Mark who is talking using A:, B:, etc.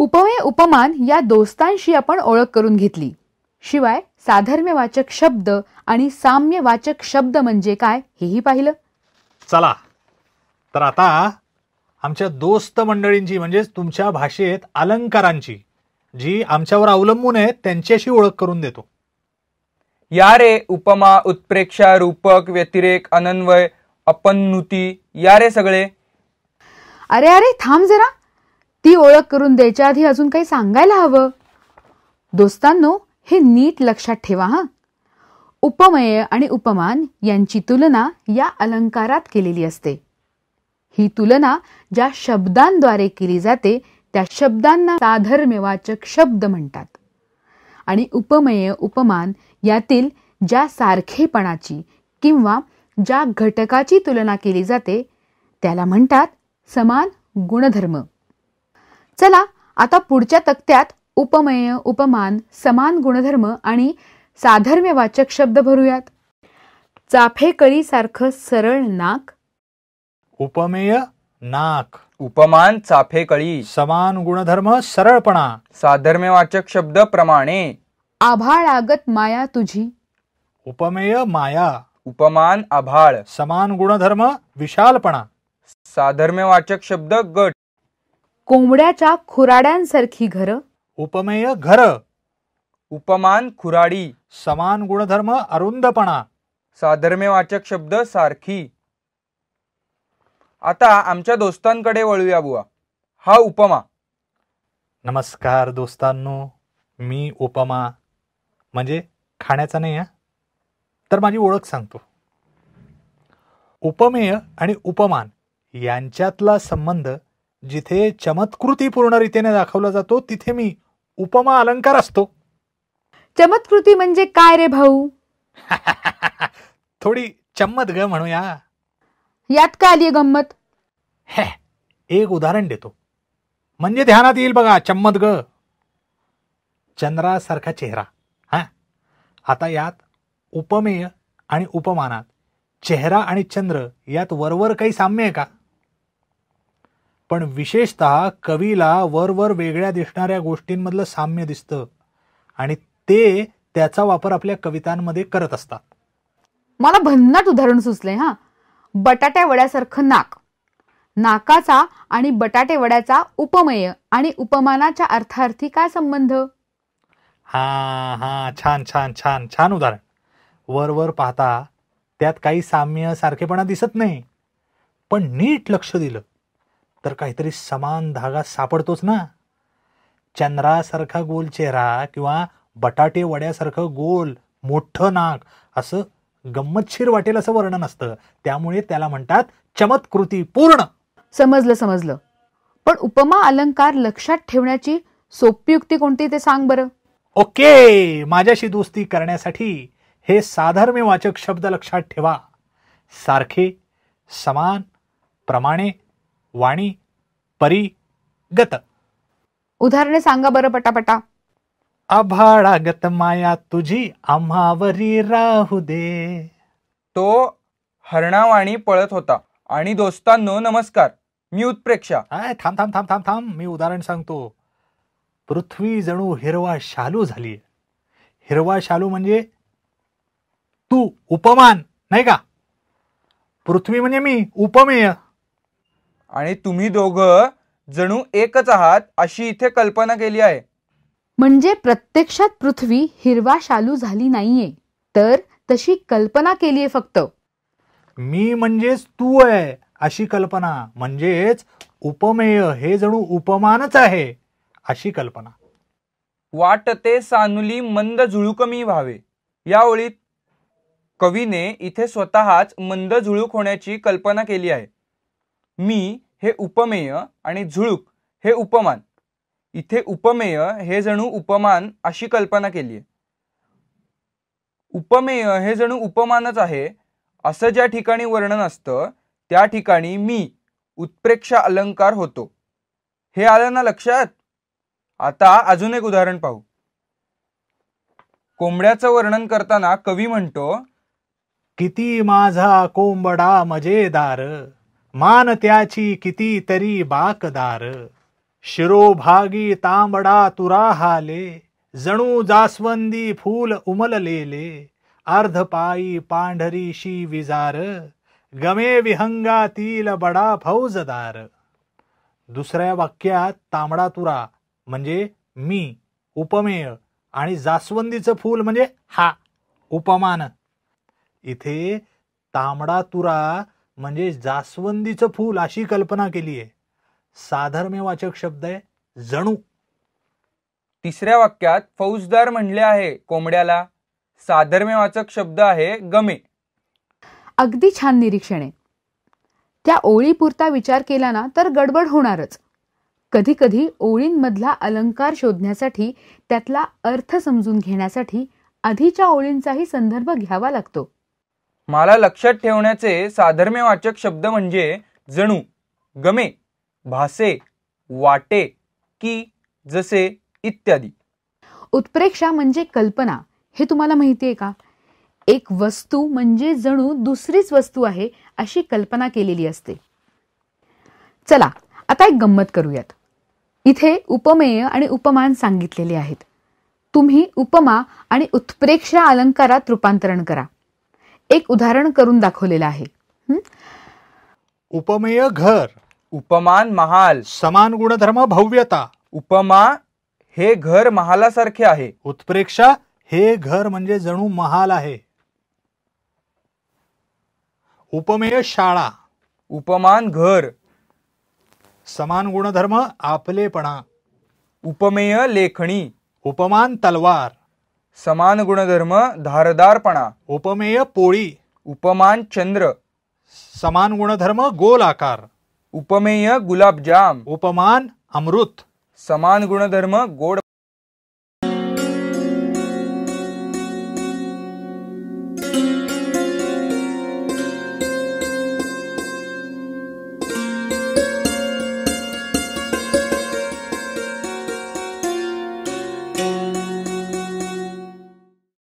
A: उपमेय उपमान या दोस्तांशी आपण ओळख करून घेतली शिवाय साधर्म्यवाचक शब्द आणि साम्यवाचक शब्द म्हणजे काय हेही पाहिलं
B: चला तर आता आमच्या दोस्त मंडळींची म्हणजेच तुमच्या भाषेत अलंकारांची जी आमच्यावर अवलंबून आहे त्यांच्याशी ओळख करून देतो
C: या रे उपमा उत्प्रेक्षा रूपक व्यतिरेक अनन्वय अपन्नुती या रे सगळे
A: अरे अरे थांब जरा ती ओळख करून द्यायच्या आधी अजून काही सांगायला हवं दोस्तांनो हे नीट लक्षात ठेवा हां उपमेय आणि उपमान यांची तुलना या अलंकारात केलेली असते ही तुलना ज्या शब्दांद्वारे केली जाते त्या शब्दांना साधर्म्यवाचक शब्द म्हणतात आणि उपमेय उपमान यातील ज्या सारखेपणाची किंवा ज्या घटकाची तुलना केली जाते त्याला म्हणतात समान गुणधर्म चला आता पुढच्या तक्त्यात उपमेय उपमान समान गुणधर्म आणि साधर्म्यवाचक शब्द भरूयात चाफे सारखं सरळ नाक
C: उपमेय नाक उपमान चाफे कळी समान गुणधर्म सरळपणा साधर्म्यवाचक शब्द प्रमाणे
A: आभाळ आगत माया तुझी
C: उपमेय माया उपमान आभाळ समान गुणधर्म विशालपणा साधर्म्यवाचक शब्द गट
A: कोंबड्याच्या खुराड्यांसारखी घर
C: उपमेय घर उपमान खुराडी समान गुणधर्म अरुंदपणा वाचक शब्द सारखी आता आमच्या दोस्तांकडे वळूया बुवा
B: हा उपमा नमस्कार दोस्तांनो मी उपमा म्हणजे खाण्याचा नाही तर माझी ओळख सांगतो उपमेय आणि उपमान यांच्यातला संबंध जिथे चमत्कृती रीतीने दाखवला जातो तिथे मी उपमा अलंकार असतो
A: चमत्कृती म्हणजे काय रे भाऊ
B: थोडी चम्मत ग म्हणूया
A: यात का आली गंमत
B: हे एक उदाहरण देतो म्हणजे ध्यानात येईल बघा चम्मत ग चंद्रासारखा चेहरा हा आता यात उपमेय आणि उपमानात चेहरा आणि चंद्र यात वरवर काही साम्य आहे का पण विशेषत कवीला वरवर वेगळ्या दिसणाऱ्या गोष्टींमधलं साम्य दिसतं आणि ते त्याचा वापर आपल्या कवितांमध्ये करत असतात
A: मला भन्नाट उदाहरण सुचले हा बटाट्या वड्यासारखं नाक नाकाचा आणि बटाटे वड्याचा उपमेय आणि उपमानाच्या अर्थार्थी काय संबंध हा
B: हा छान छान छान छान उदाहरण वरवर पाहता त्यात काही साम्य सारखेपणा दिसत नाही पण नीट लक्ष दिलं तर काहीतरी समान धागा सापडतोच ना चंद्रासारखा गोल चेहरा किंवा बटाटे वड्यासारखं गोल मोठं नाक असं गंमतशीर वाटेल असं वर्णन असतं
A: त्यामुळे त्याला म्हणतात चमत्कृती पूर्ण समजलं समजलं पण उपमा अलंकार लक्षात ठेवण्याची सोपी युक्ती कोणती ते सांग बरं ओके
B: माझ्याशी दोस्ती करण्यासाठी हे साधर्म्य वाचक शब्द लक्षात ठेवा सारखे समान प्रमाणे वाणी परी गत
A: उदाहरणे सांगा बरं पटापटा
B: गत माया तुझी आम्हावरी राहू दे तो
C: हरणावाणी पळत होता आणि दोस्तांनो नमस्कार मी उत्प्रेक्षा थांब थांब थांब थांब
B: थांब मी उदाहरण सांगतो पृथ्वी जणू हिरवा शालू झाली हिरवा शालू म्हणजे तू उपमान नाही का पृथ्वी म्हणजे मी उपमेय आणि तुम्ही दोघ जणू
C: एकच आहात अशी इथे कल्पना केली आहे
A: म्हणजे प्रत्यक्षात पृथ्वी हिरवा शालू झाली नाहीये तर तशी कल्पना केलीये फक्त
B: मी म्हणजेच तू आहे अशी कल्पना म्हणजेच उपमेय हे जणू उपमानच आहे अशी कल्पना
C: वाटते सानुली मंद झुळूक मी व्हावे या ओळीत कवीने इथे स्वतःच मंद झुळूक होण्याची कल्पना केली आहे मी हे उपमेय आणि झुळूक हे उपमान इथे उपमेय हे जणू उपमान अशी कल्पना केली आहे उपमेय हे जणू उपमानच आहे असं ज्या ठिकाणी वर्णन असतं त्या ठिकाणी मी उत्प्रेक्षा अलंकार होतो हे आलं ना लक्षात आता अजून एक उदाहरण पाहू कोंबड्याचं वर्णन करताना कवी म्हणतो
B: किती माझा कोंबडा मजेदार मान त्याची किती तरी बाकदार शिरोभागी तांबडा तुरा हाले जणू जास्वंदी फूल उमललेले अर्धपायी पांढरीशी विजार गमे विहंगातील बडा फौजदार दुसऱ्या वाक्यात तांबडा तुरा म्हणजे मी उपमेय आणि जास्वंदीचं फूल म्हणजे हा उपमान इथे तांबडा तुरा म्हणजे जास्वंदीचं फूल अशी कल्पना केली आहे साधर्म्यवाचक शब्द आहे जणू तिसऱ्या वाक्यात फौजदार म्हणले आहे
C: कोंबड्याला साधर्म्यवाचक शब्द आहे गमे
A: अगदी छान निरीक्षण आहे त्या ओळीपुरता विचार केला ना तर गडबड होणारच कधी कधी ओळींमधला अलंकार शोधण्यासाठी त्यातला अर्थ समजून घेण्यासाठी आधीच्या ओळींचाही संदर्भ घ्यावा लागतो
C: मला लक्षात ठेवण्याचे साधर्म्यवाचक शब्द म्हणजे जणू गमे भासे वाटे की जसे इत्यादी
A: उत्प्रेक्षा म्हणजे कल्पना हे तुम्हाला माहिती आहे का एक वस्तू म्हणजे जणू दुसरीच वस्तू आहे अशी कल्पना केलेली असते चला आता एक गंमत करूयात इथे उपमेय आणि उपमान सांगितलेले आहेत तुम्ही उपमा आणि उत्प्रेक्षा अलंकारात रूपांतरण करा एक उदाहरण करून दाखवलेलं आहे
C: उपमेय घर उपमान महाल समान गुणधर्म भव्यता उपमा हे घर महालासारखे आहे उत्प्रेक्षा
B: हे घर म्हणजे जणू महाल आहे उपमेय शाळा उपमान घर समान गुणधर्म आपलेपणा उपमेय लेखणी उपमान तलवार
C: समान गुणधर्म धारदारपणा उपमेय पोळी उपमान चंद्र समान गुणधर्म गोल आकार उपमेय गुलाबजाम उपमान अमृत समान गुणधर्म गोड